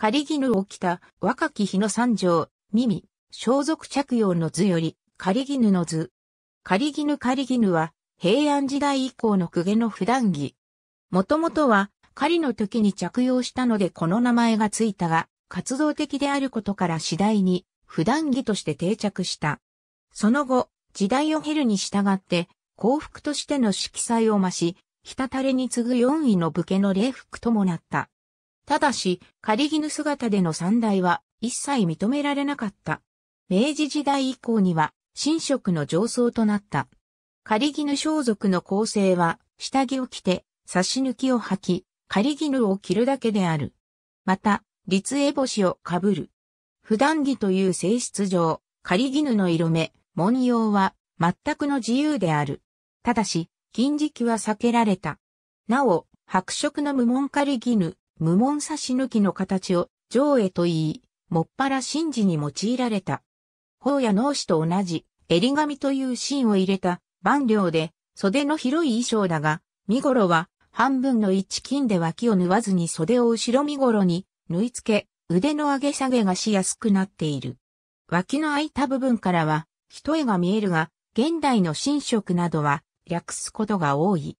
仮絹を着た若き日の三条、耳、装束着用の図より、仮絹の図。仮絹仮絹は、平安時代以降の公家の普段着。もともとは、狩りの時に着用したのでこの名前がついたが、活動的であることから次第に、普段着として定着した。その後、時代を経るに従って、幸福としての色彩を増し、ひたたれに次ぐ4位の武家の礼服ともなった。ただし、仮絹姿での三大は一切認められなかった。明治時代以降には、神職の上層となった。仮絹装束の構成は、下着を着て、差し抜きを履き、仮絹を着るだけである。また、立絵星をかぶる。普段着という性質上、仮絹の色目、文様は全くの自由である。ただし、金時期は避けられた。なお、白色の無門仮絹、無門差し抜きの形を上絵と言い、もっぱら神事に用いられた。法や脳死と同じ、襟髪という芯を入れた、万両で、袖の広い衣装だが、身頃は、半分の一金で脇を縫わずに袖を後ろ身頃に、縫い付け、腕の上げ下げがしやすくなっている。脇の空いた部分からは、一重が見えるが、現代の新色などは、略すことが多い。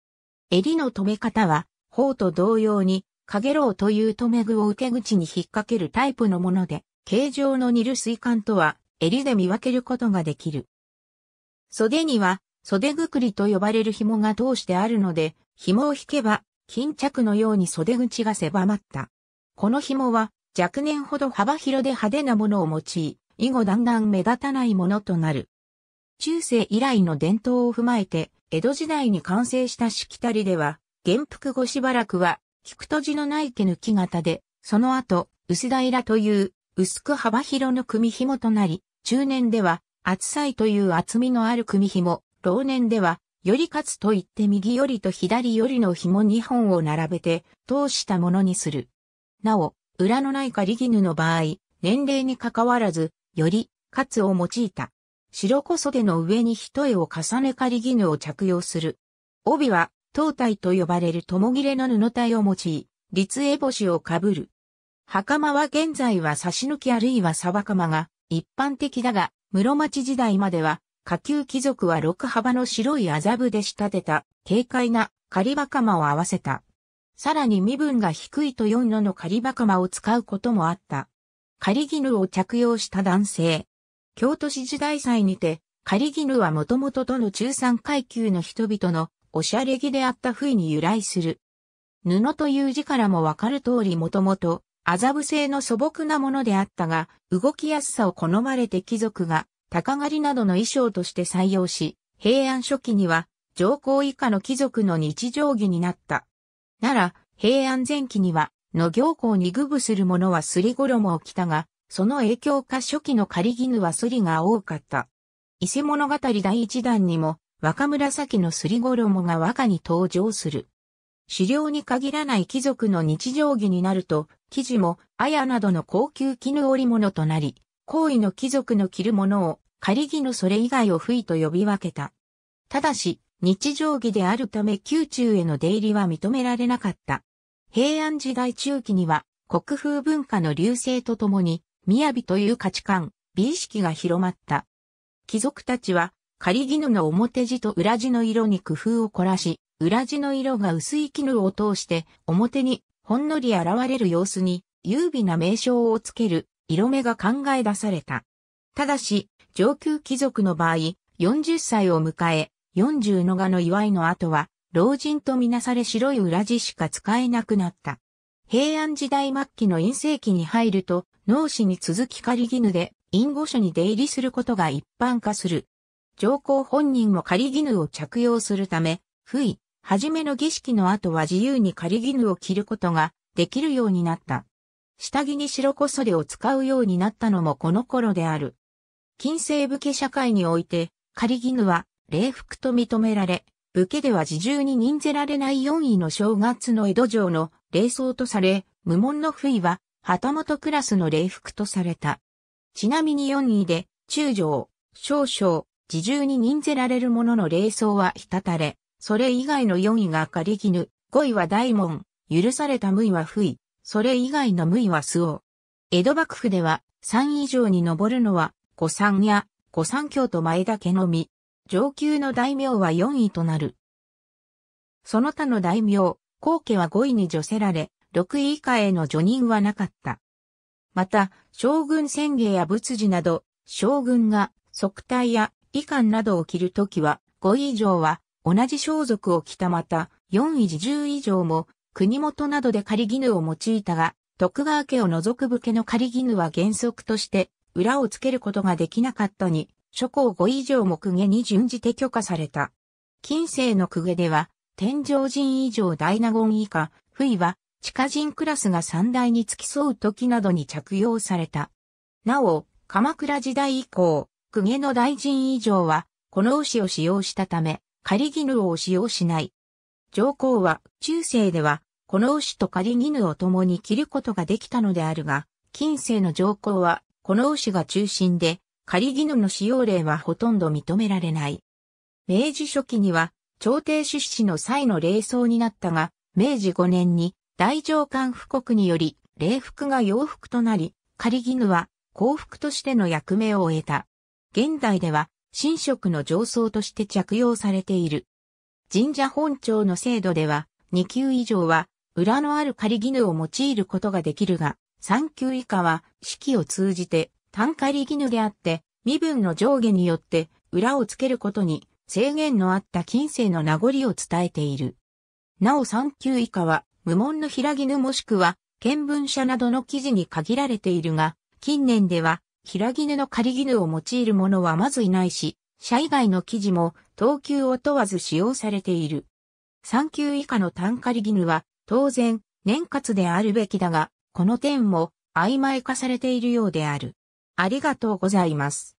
襟の留め方は、法と同様に、かげろうという留め具を受け口に引っ掛けるタイプのもので、形状の似る水管とは、襟で見分けることができる。袖には、袖ぐくりと呼ばれる紐が通してあるので、紐を引けば、巾着のように袖口が狭まった。この紐は、若年ほど幅広で派手なものを用い、以後だんだん目立たないものとなる。中世以来の伝統を踏まえて、江戸時代に完成したしきたりでは、元服後しばらくは菊とじのない毛抜き型で、その後、薄平という薄く幅広の組紐となり、中年では厚さという厚みのある組紐、老年ではよりかつといって右よりと左よりの紐2本を並べて通したものにする。なお、裏のない仮絹の場合、年齢にかかわらず、よりかつを用いた。白そ袖の上に一重を重ね仮絹を着用する。帯は灯体と呼ばれる共切れの布体を用い、立絵星をかぶる。袴は現在は差し抜きあるいは鯖鎌が一般的だが、室町時代までは下級貴族は六幅の白い麻布で仕立てた軽快な仮袴を合わせた。さらに身分が低いと四のの仮袴を使うこともあった。り絹を着用した男性。京都市時代祭にて、り絹はもともとどの中産階級の人々のおしゃれ着であった不意に由来する。布という字からもわかる通りもともと、麻布製の素朴なものであったが、動きやすさを好まれて貴族が、鷹狩りなどの衣装として採用し、平安初期には、上皇以下の貴族の日常着になった。なら、平安前期には、の行行に具ブするものはすり衣を着たが、その影響か初期の仮絹はすりが多かった。伊勢物語第一弾にも、若紫のすり衣が和歌に登場する。狩猟に限らない貴族の日常着になると、生地も、綾などの高級絹織物となり、高位の貴族の着るものを、仮着のそれ以外を不意と呼び分けた。ただし、日常着であるため宮中への出入りは認められなかった。平安時代中期には、国風文化の流星とともに、雅という価値観、美意識が広まった。貴族たちは、仮絹の表地と裏地の色に工夫を凝らし、裏地の色が薄い絹を通して表にほんのり現れる様子に優美な名称をつける色目が考え出された。ただし、上級貴族の場合、40歳を迎え、40の画の祝いの後は、老人とみなされ白い裏地しか使えなくなった。平安時代末期の陰性期に入ると、脳死に続き仮絹で、隠語書に出入りすることが一般化する。上皇本人も仮絹を着用するため、不意、はじめの儀式の後は自由に仮絹を着ることができるようになった。下着に白そ袖を使うようになったのもこの頃である。近世武家社会において、仮絹は礼服と認められ、武家では自重に任せられない4位の正月の江戸城の礼装とされ、無門の不意は旗本クラスの礼服とされた。ちなみに4位で、中将、少将、自重に任せられる者の霊装はひたたれ、それ以外の4位が仮絹、5位は大門、許された無位は不位、それ以外の無位は素王。江戸幕府では3以上に上るのは御三や御三教と前だけのみ、上級の大名は4位となる。その他の大名、皇家は5位に除せられ、6位以下への除任はなかった。また、将軍宣言や仏事など、将軍が即退や以冠などを着るときは、5位以上は同じ装束を着たまた、4位10以上も、国元などで仮絹を用いたが、徳川家を除く武家の仮絹は原則として、裏をつけることができなかったに、諸侯5以上も公家に準じて許可された。近世の公家では、天上人以上大納言以下、不意は、地下人クラスが三大に付き添う時などに着用された。なお、鎌倉時代以降、公家の大臣以上は、この牛を使用したため、仮絹を使用しない。上皇は、中世では、この牛と仮絹を共に着ることができたのであるが、近世の上皇は、この牛が中心で、仮絹の使用例はほとんど認められない。明治初期には、朝廷出資の際の礼装になったが、明治5年に、大上官布告により、礼服が洋服となり、仮絹は、幸福としての役目を終えた。現代では、神職の上層として着用されている。神社本庁の制度では、2級以上は、裏のある仮義を用いることができるが、3級以下は、式を通じて、単仮義であって、身分の上下によって、裏をつけることに、制限のあった近世の名残を伝えている。なお3級以下は、無門の平絹もしくは、見聞者などの記事に限られているが、近年では、平絹の仮絹を用いるものはまずいないし、社以外の生地も等級を問わず使用されている。3級以下の単仮絹は当然年活であるべきだが、この点も曖昧化されているようである。ありがとうございます。